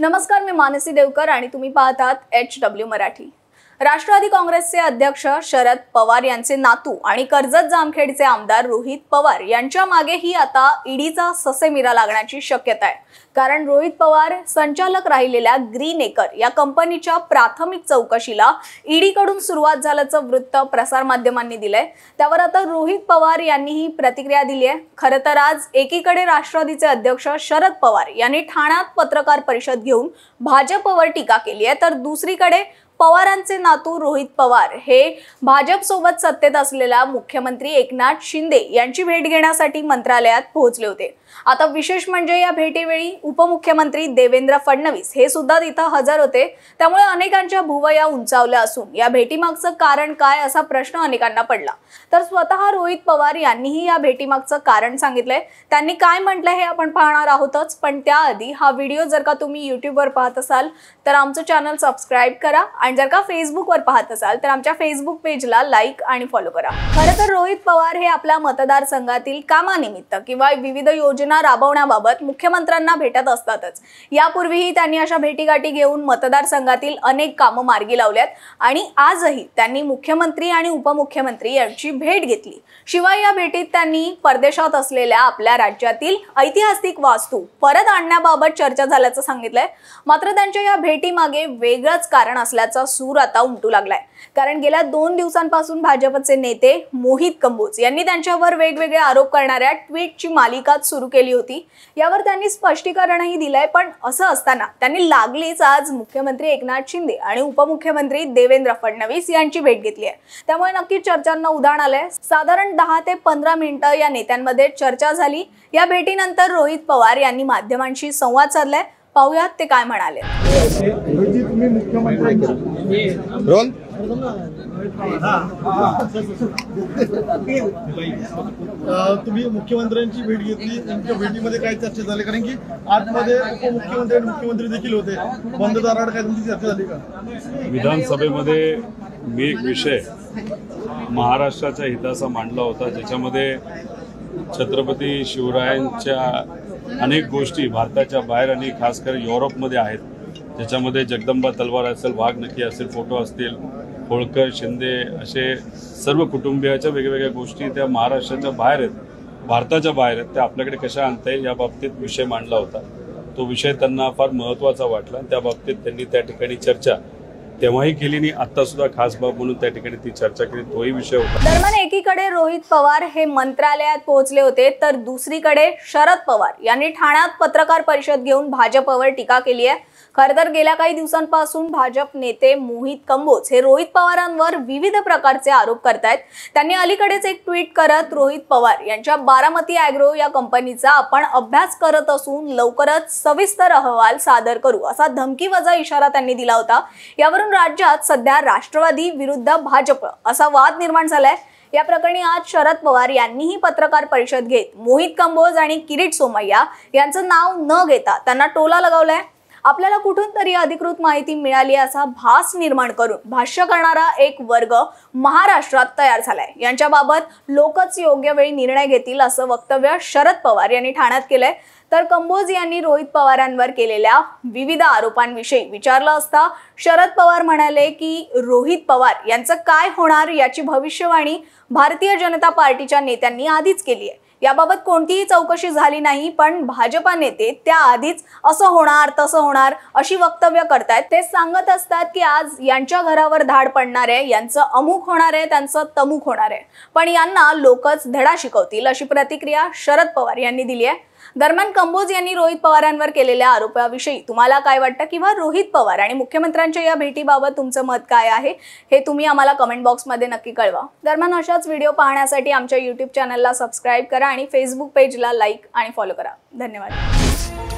नमस्कार मी मानसी देवकर आणि तुम्ही पाहतात एच डब्ल्यू मराठी राष्ट्रवादी काँग्रेसचे अध्यक्ष शरद पवार यांचे नातू आणि कर्जत जामखेडचे आमदार रोहित पवार यांच्या मागेही आता ईडीचा ससेमिरा लागण्याची शक्यता आहे कारण रोहित पवार संचालक राहिलेल्या ग्रीन एकर या कंपनीच्या प्राथमिक चौकशीला ईडीकडून सुरुवात झाल्याचं वृत्त प्रसारमाध्यमांनी दिलंय त्यावर आता रोहित पवार यांनीही प्रतिक्रिया दिली आहे खरं तर आज एकीकडे राष्ट्रवादीचे अध्यक्ष शरद पवार यांनी ठाण्यात पत्रकार परिषद घेऊन भाजपवर टीका केली आहे तर दुसरीकडे पवारांचे नातू रोहित पवार हे भाजपसोबत सत्तेत असलेला मुख्यमंत्री एकनाथ शिंदे यांची भेट घेण्यासाठी मंत्रालयात पोहोचले होते आता विशेष म्हणजे या भेटीवेळी उपमुख्यमंत्री देवेंद्र फडणवीस हे सुद्धा तिथं हजर होते त्यामुळे अनेकांच्या भुवया उंचावल्या असून या भेटीमागचं कारण काय असा प्रश्न अनेकांना पडला तर स्वतः रोहित पवार यांनीही या भेटीमागचं कारण सांगितलंय त्यांनी काय म्हटलं हे आपण पाहणार आहोतच पण त्याआधी हा व्हिडिओ जर का तुम्ही युट्यूबवर पाहत असाल तर आमचं चॅनल सबस्क्राईब करा आणि जर का फेसबुकवर पाहत असाल तर आमच्या फेसबुक पेजला लाईक आणि फॉलो करा खरं तर रोहित पवार हे आपल्या मतदारसंघातील कामानिमित्त किंवा विविध योजना राबवण्याबाबत मुख्यमंत्र्यांना भेटत असतातच यापूर्वीही त्यांनी अशा भेटीगाठी घेऊन मतदारसंघातील अनेक कामं मार्गी लावल्यात आणि आजही त्यांनी मुख्यमंत्री आणि उपमुख्यमंत्री यांची भेट घेतली शिवाय या भेटीत त्यांनी परदेशात असलेल्या आपल्या राज्यातील ऐतिहासिक वास्तू परत आणण्याबाबत चर्चा झाल्याचं सांगितलंय मात्र त्यांच्या या भेटीमागे वेगळंच कारण असल्याचं टोमण्याचा सूर आता उमटू लागलाय कारण गेल्या दोन दिवसांपासून भाजपचे नेते मोहित कंबोज यांनी त्यांच्यावर वेगवेगळे आरोप करणाऱ्या ट्विटची मालिकाच सुरू केली होती यावर त्यांनी स्पष्टीकरणही दिलंय पण असं असताना त्यांनी लागलीच आज मुख्यमंत्री एकनाथ शिंदे आणि उपमुख्यमंत्री देवेंद्र फडणवीस यांची भेट घेतली आहे त्यामुळे नक्कीच चर्चांना उदाहरण आलंय साधारण दहा ते पंधरा मिनिटं या नेत्यांमध्ये चर्चा झाली या भेटीनंतर रोहित पवार यांनी माध्यमांशी संवाद साधलाय पाहुयात ते काय म्हणाले तुम्ही मुख्यमंत्र्यांची भेट घेतली तुमच्या भेटीमध्ये काय चर्चा झाली कारण की आतमध्ये उपमुख्यमंत्री आणि मुख्यमंत्री देखील होते बंद दाराड काय तुमची चर्चा झाली का विधानसभेमध्ये मी एक विषय महाराष्ट्राच्या हिताचा मांडला होता ज्याच्यामध्ये छत्रपती शिवरायांच्या अनेक गोष्टी भारताच्या बाहेर आणि खास युरोपमध्ये आहेत ज्याच्यामध्ये जगदंबा तलवार असेल वाघ नक्की असेल फोटो असतील होळकर शिंदे असे सर्व कुटुंबियाच्या वेगवेगळ्या गोष्टी त्या महाराष्ट्राच्या बाहेर आहेत भारताच्या बाहेर आहेत त्या आपल्याकडे कशा आणता येईल या बाबतीत विषय मांडला होता तो विषय त्यांना फार महत्त्वाचा वाटला त्या बाबतीत त्यांनी त्या ठिकाणी चर्चा तेव्हाही केली नाही आता सुद्धा खास बाब म्हणून त्या ठिकाणी ती चर्चा केली तोही विषय होता दरम्यान एकीकडे रोहित पवार हे मंत्रालयात पोहोचले होते तर दुसरीकडे शरद पवार यांनी ठाण्यात पत्रकार परिषद घेऊन भाजपवर टीका केली आहे खर तर गेल्या काही दिवसांपासून भाजप नेते मोहित कंबोज हे रोहित पवारांवर विविध प्रकारचे आरोप करतायत त्यांनी अलीकडेच एक ट्विट करत रोहित पवार यांच्या बारामती अॅग्रो या कंपनीचा आपण अभ्यास करत असून लवकरच सविस्तर अहवाल सादर करू असा धमकीवजा इशारा त्यांनी दिला होता यावरून राज्यात सध्या राष्ट्रवादी विरुद्ध भाजप असा वाद निर्माण झालाय या प्रकरणी आज शरद पवार यांनीही पत्रकार परिषद घेत मोहित कंबोज आणि किरीट सोमय्या यांचं नाव न घेता त्यांना टोला लगावलाय आपल्याला कुठून तरी अधिकृत माहिती मिळाली असा भास निर्माण करून भाष्य करणारा एक वर्ग महाराष्ट्रात तयार झालाय यांच्याबाबत लोकच योग्य वेळी निर्णय घेतील असं वक्तव्य शरद पवार यांनी ठाण्यात केलंय तर कंबोज यांनी रोहित पवारांवर केलेल्या विविध आरोपांविषयी विचारलं असता शरद पवार म्हणाले की रोहित पवार यांचं काय होणार याची भविष्यवाणी भारतीय जनता पार्टीच्या नेत्यांनी आधीच केली आहे याबाबत कोणतीही चौकशी झाली नाही पण भाजपा नेते त्या आधीच असं होणार तसं होणार अशी वक्तव्य करतायत ते सांगत असतात की आज यांच्या घरावर धाड पडणार आहे यांचं अमुक होणार आहे त्यांचं तमुक होणार आहे पण यांना लोकच धडा शिकवतील अशी प्रतिक्रिया शरद पवार यांनी दिली आहे दरम्यान कंबोज यांनी रोहित पवारांवर केलेल्या आरोपाविषयी तुम्हाला काय वाटतं किंवा रोहित पवार आणि मुख्यमंत्र्यांच्या या भेटीबाबत तुमचं मत काय आहे हे तुम्ही आम्हाला कमेंट बॉक्समध्ये नक्की कळवा दरम्यान अशाच व्हिडिओ पाहण्यासाठी आमच्या यूट्यूब चॅनलला सबस्क्राईब करा आणि फेसबुक पेजला लाईक आणि फॉलो करा धन्यवाद